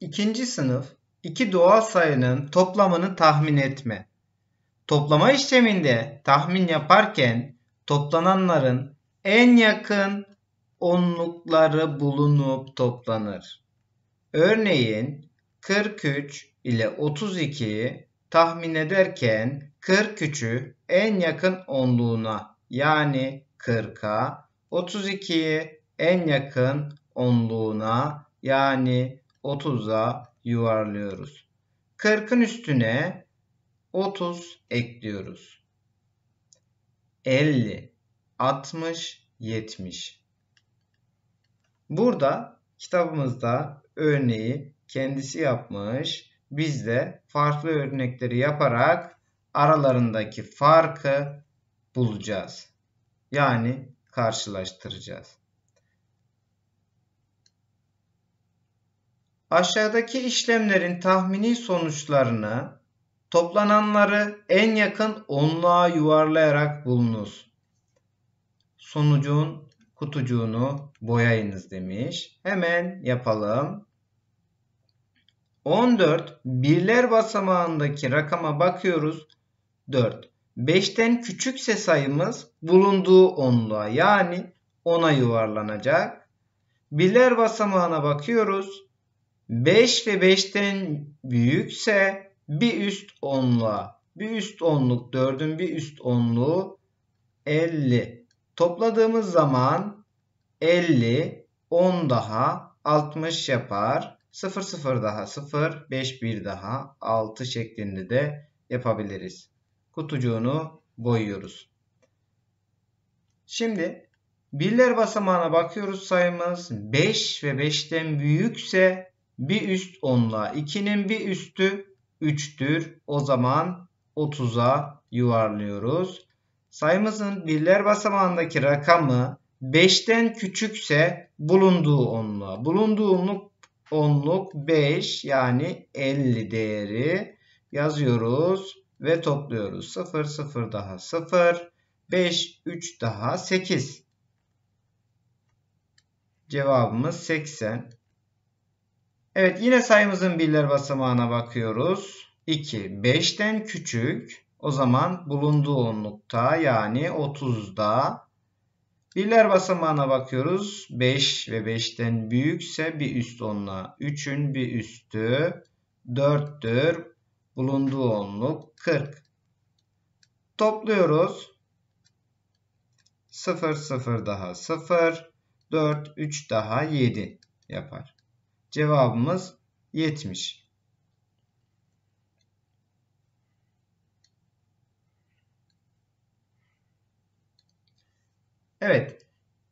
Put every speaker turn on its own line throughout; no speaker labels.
İkinci sınıf iki doğal sayının toplamını tahmin etme. Toplama işleminde tahmin yaparken toplananların en yakın onlukları bulunup toplanır. Örneğin 43 ile 32'yi tahmin ederken 43'ü en yakın onluğuna yani 40'a, 32'yi en yakın onluğuna yani 30'a yuvarlıyoruz. 40'ın üstüne 30 ekliyoruz. 50, 60, 70. Burada kitabımızda örneği kendisi yapmış. Biz de farklı örnekleri yaparak aralarındaki farkı bulacağız. Yani karşılaştıracağız. Aşağıdaki işlemlerin tahmini sonuçlarını toplananları en yakın onluğa yuvarlayarak bulunuz. Sonucun kutucuğunu boyayınız demiş. Hemen yapalım. 14 birler basamağındaki rakama bakıyoruz. 4. 5'ten küçükse sayımız bulunduğu onluğa yani 10'a yuvarlanacak. Birler basamağına bakıyoruz. 5 ve 5'ten büyükse bir üst onluğa. Bir üst onluk 4'ün bir üst onluğu 50. Topladığımız zaman 50 10 daha 60 yapar. 0 0 daha 0 5 1 daha 6 şeklinde de yapabiliriz. Kutucuğunu boyuyoruz. Şimdi birler basamağına bakıyoruz sayımız 5 ve 5'ten büyükse bir üst 10'la 2'nin bir üstü 3'tür. O zaman 30'a yuvarlıyoruz. Sayımızın birler basamağındaki rakamı 5'ten küçükse bulunduğu onluğa. Bulunduğu onluk, onluk 5 yani 50 değeri yazıyoruz ve topluyoruz. 0, 0 daha 0, 5, 3 daha 8. Cevabımız 80. Evet yine sayımızın birler basamağına bakıyoruz. 2 5'ten küçük o zaman bulunduğu onlukta yani 30'da birler basamağına bakıyoruz. 5 ve 5'ten büyükse bir üst onla 3'ün bir üstü 4'tür. Bulunduğu onluk 40. Topluyoruz. 0 0 daha 0 4 3 daha 7 yapar. Cevabımız 70. Evet.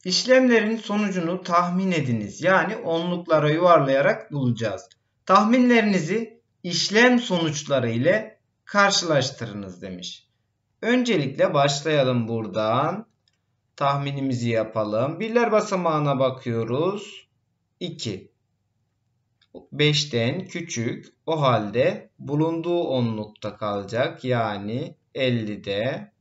İşlemlerin sonucunu tahmin ediniz. Yani onluklara yuvarlayarak bulacağız. Tahminlerinizi işlem sonuçları ile karşılaştırınız demiş. Öncelikle başlayalım buradan. Tahminimizi yapalım. Birler basamağına bakıyoruz. 2. 5'ten küçük o halde bulunduğu onlukta kalacak yani 50'de.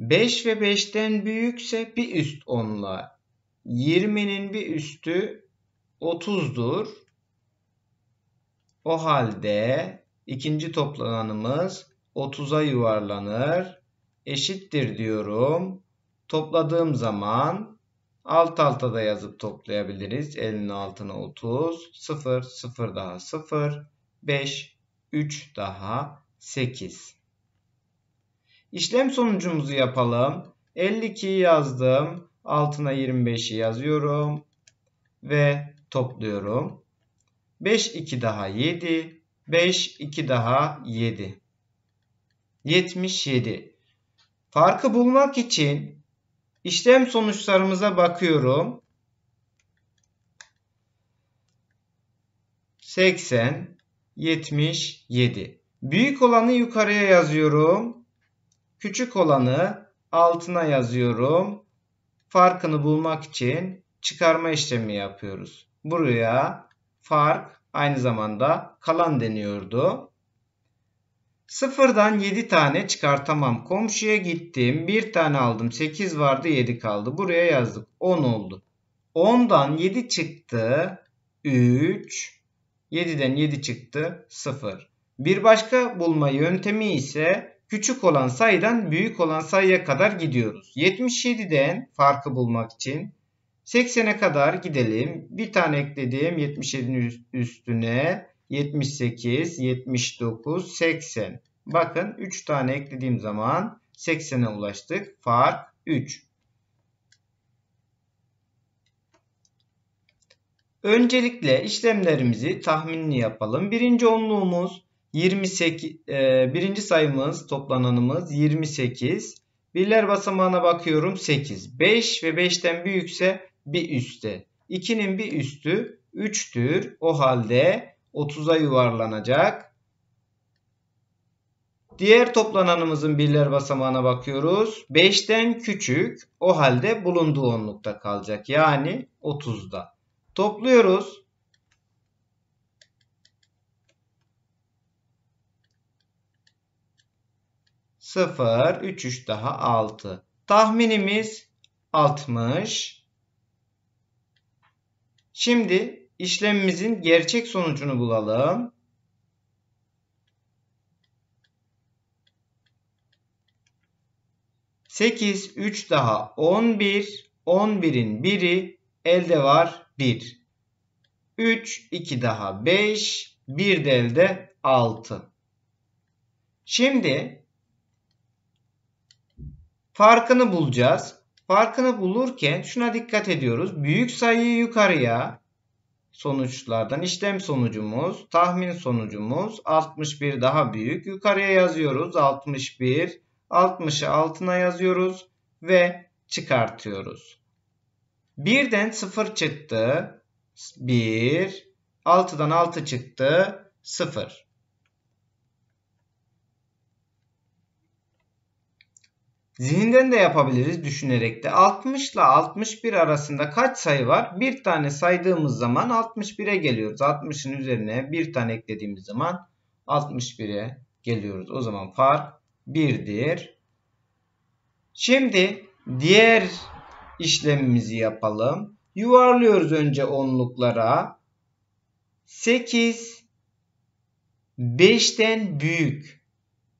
5 ve 5'ten büyükse bir üst onla. 20'nin bir üstü 30'dur. O halde ikinci toplananımız 30'a yuvarlanır. Eşittir diyorum. Topladığım zaman Alt alta da yazıp toplayabiliriz. Elinin altına 30, 0, 0 daha 0, 5, 3 daha 8. İşlem sonucumuzu yapalım. 52 yazdım. Altına 25'i yazıyorum. Ve topluyorum. 5, 2 daha 7. 5, 2 daha 7. 77. Farkı bulmak için İşlem sonuçlarımıza bakıyorum. 80, 77. Büyük olanı yukarıya yazıyorum. Küçük olanı altına yazıyorum. Farkını bulmak için çıkarma işlemi yapıyoruz. Buraya fark aynı zamanda kalan deniyordu. Sıfırdan 7 tane çıkartamam. Komşuya gittim. 1 tane aldım. 8 vardı 7 kaldı. Buraya yazdık. 10 oldu. 10'dan 7 çıktı. 3. 7'den 7 çıktı. 0. Bir başka bulma yöntemi ise küçük olan sayıdan büyük olan sayıya kadar gidiyoruz. 77'den farkı bulmak için 80'e kadar gidelim. Bir tane ekledim 77'nin üstüne. 78, 79, 80. Bakın 3 tane eklediğim zaman 80'e ulaştık. Fark 3. Öncelikle işlemlerimizi tahminini yapalım. Birinci onluğumuz 28, e, birinci sayımız toplananımız 28. Birler basamağına bakıyorum 8. 5 ve 5'ten büyükse bir üstte. 2'nin bir üstü 3'tür. O halde 30'a yuvarlanacak. Diğer toplananımızın birler basamağına bakıyoruz. 5'ten küçük o halde bulunduğu onlukta kalacak. Yani 30'da. Topluyoruz. Sıfır, üç, üç daha altı. Tahminimiz 60. Şimdi İşlemimizin gerçek sonucunu bulalım. Sekiz, üç daha on bir. On birin biri elde var bir. Üç, iki daha beş. Bir de elde altı. Şimdi farkını bulacağız. Farkını bulurken şuna dikkat ediyoruz. Büyük sayıyı yukarıya, sonuçlardan işlem sonucumuz, tahmin sonucumuz 61 daha büyük. Yukarıya yazıyoruz 61, 60'ı altına yazıyoruz ve çıkartıyoruz. Birden 0 çıktı. 1, 6'dan 6 çıktı. 0. Zihinden de yapabiliriz düşünerek de. 60 ile 61 arasında kaç sayı var? Bir tane saydığımız zaman 61'e geliyoruz. 60'ın üzerine bir tane eklediğimiz zaman 61'e geliyoruz. O zaman fark 1'dir. Şimdi diğer işlemimizi yapalım. Yuvarlıyoruz önce onluklara. 8 5'ten büyük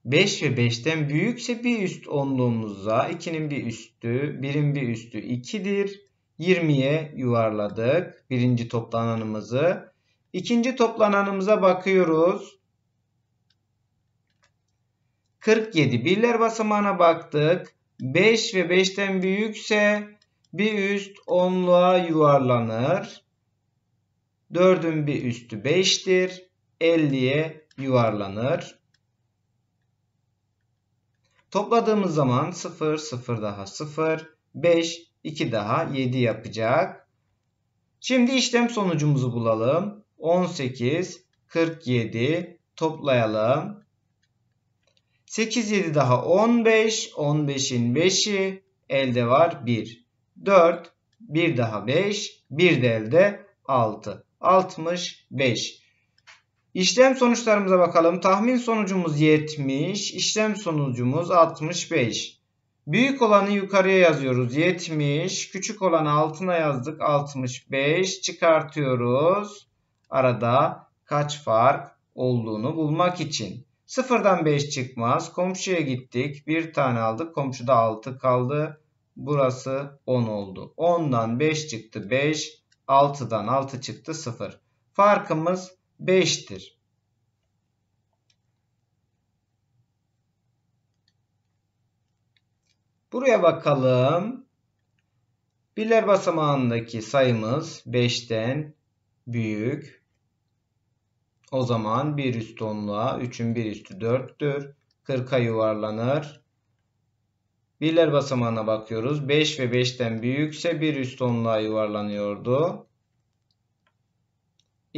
5 ve 5'ten büyükse bir üst onluğumuza 2'nin bir üstü, 1'in bir üstü 2'dir. 20'ye yuvarladık birinci toplananımızı. İkinci toplananımıza bakıyoruz. 47 birler basamağına baktık. 5 ve 5'ten büyükse bir üst onluğa yuvarlanır. 4'ün bir üstü 5'tir. 50'ye yuvarlanır. Topladığımız zaman 0, 0 daha 0, 5, 2 daha 7 yapacak. Şimdi işlem sonucumuzu bulalım. 18, 47 toplayalım. 8, 7 daha 15, 15'in 5'i elde var 1. 4, 1 daha 5, 1 de elde 6. 65. İşlem sonuçlarımıza bakalım. Tahmin sonucumuz 70, işlem sonucumuz 65. Büyük olanı yukarıya yazıyoruz 70, küçük olanı altına yazdık 65 çıkartıyoruz. Arada kaç fark olduğunu bulmak için. Sıfırdan 5 çıkmaz. Komşuya gittik. Bir tane aldık. Komşuda 6 kaldı. Burası 10 oldu. 10'dan 5 çıktı 5. 6'dan 6 çıktı 0. Farkımız 5'tir. Buraya bakalım. Birler basamağındaki sayımız 5'ten büyük. O zaman 1 üstü 10'luğa 3'ün 1 üstü 4'tür. 40'a yuvarlanır. Birler basamağına bakıyoruz. 5 ve 5'ten büyükse 1 üstü 10'luğa yuvarlanıyordu.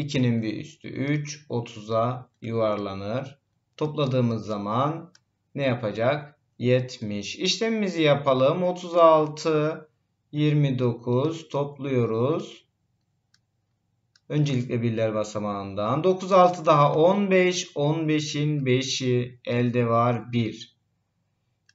2'nin bir üstü 3 30'a yuvarlanır. Topladığımız zaman ne yapacak? 70. İşlemimizi yapalım. 36 29 topluyoruz. Öncelikle birler basamağından. 9 6 daha 15. 15'in 5'i elde var 1.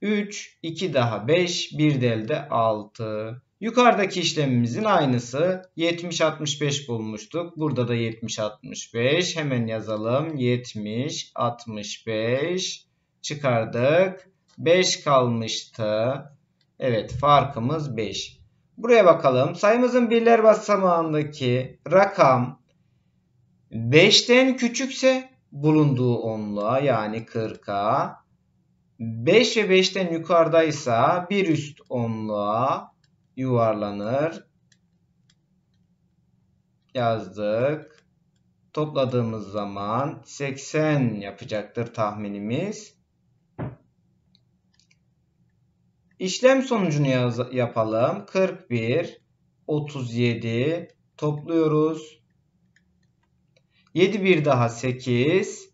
3 2 daha 5 1 de elde 6. Yukarıdaki işlemimizin aynısı. 70-65 bulmuştuk. Burada da 70-65. Hemen yazalım. 70-65 çıkardık. 5 kalmıştı. Evet farkımız 5. Buraya bakalım. Sayımızın birler basamağındaki rakam 5'ten küçükse bulunduğu onluğa yani 40'a 5 ve 5'ten yukarıdaysa bir üst onluğa yuvarlanır. Yazdık. Topladığımız zaman 80 yapacaktır tahminimiz. İşlem sonucunu yaz yapalım. 41, 37 topluyoruz. 7 bir daha 8,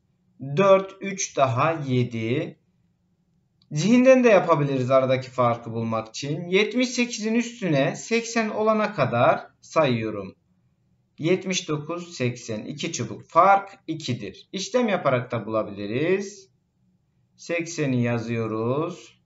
4 3 daha 7, Zihinden de yapabiliriz aradaki farkı bulmak için. 78'in üstüne 80 olana kadar sayıyorum. 79, 80, 2 çubuk. Fark 2'dir. İşlem yaparak da bulabiliriz. 80'i yazıyoruz.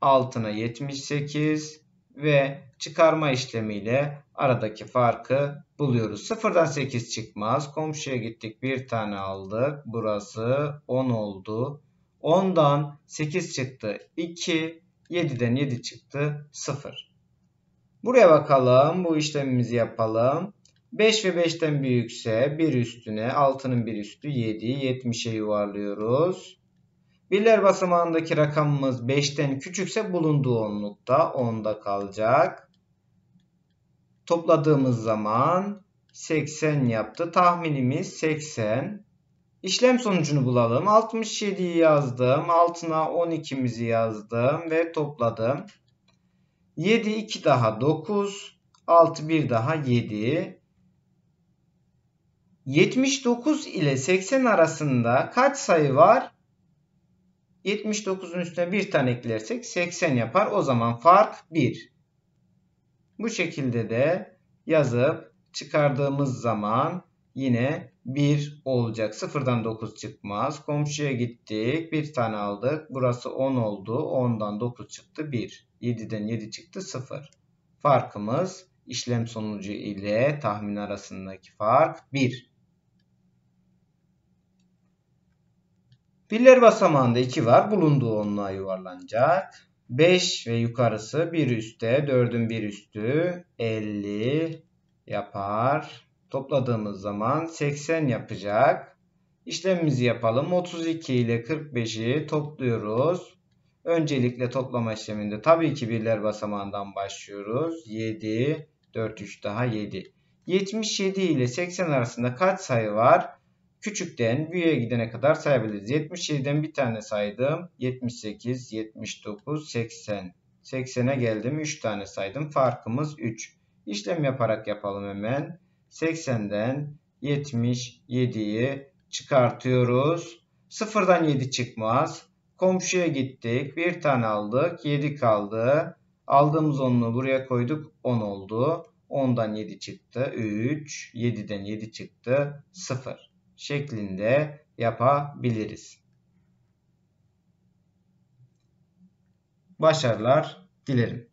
Altına 78 ve çıkarma işlemiyle aradaki farkı buluyoruz. 0'dan 8 çıkmaz. Komşuya gittik bir tane aldık. Burası 10 oldu. 10'dan 8 çıktı 2, 7'den 7 çıktı 0. Buraya bakalım. Bu işlemimizi yapalım. 5 ve 5'ten büyükse 1 üstüne 6'nın 1 üstü 7, 70'e yuvarlıyoruz. Birler basamağındaki rakamımız 5'ten küçükse bulunduğu onlukta 10'da kalacak. Topladığımız zaman 80 yaptı. Tahminimiz 80. İşlem sonucunu bulalım. 67'yi yazdım. Altına 12'mizi yazdım ve topladım. 7, 2 daha 9. 6, 1 daha 7. 79 ile 80 arasında kaç sayı var? 79'un üstüne bir tane eklersek 80 yapar. O zaman fark 1. Bu şekilde de yazıp çıkardığımız zaman yine 1 olacak. Sıfırdan 9 çıkmaz. Komşuya gittik. Bir tane aldık. Burası 10 oldu. 10'dan 9 çıktı 1. 7'den 7 çıktı 0. Farkımız işlem sonucu ile tahmin arasındaki fark 1. Piller basamağında 2 var. Bulunduğu onluğa yuvarlanacak. 5 ve yukarısı bir üstte. 4'ün bir üstü 50 yapar topladığımız zaman 80 yapacak. İşlemimizi yapalım. 32 ile 45'i topluyoruz. Öncelikle toplama işleminde tabii ki birler basamağından başlıyoruz. 7, 4, 3 daha 7. 77 ile 80 arasında kaç sayı var? Küçükten büyüğe gidene kadar sayabiliriz. 77'den bir tane saydım. 78, 79, 80. 80'e geldim. 3 tane saydım. Farkımız 3. İşlem yaparak yapalım hemen. 80'den 77'yi çıkartıyoruz. 0'dan 7 çıkmaz. Komşuya gittik. Bir tane aldık. 7 kaldı. Aldığımız 10'unu buraya koyduk. 10 oldu. 10'dan 7 çıktı. 3. 7'den 7 çıktı. 0 şeklinde yapabiliriz. Başarılar dilerim.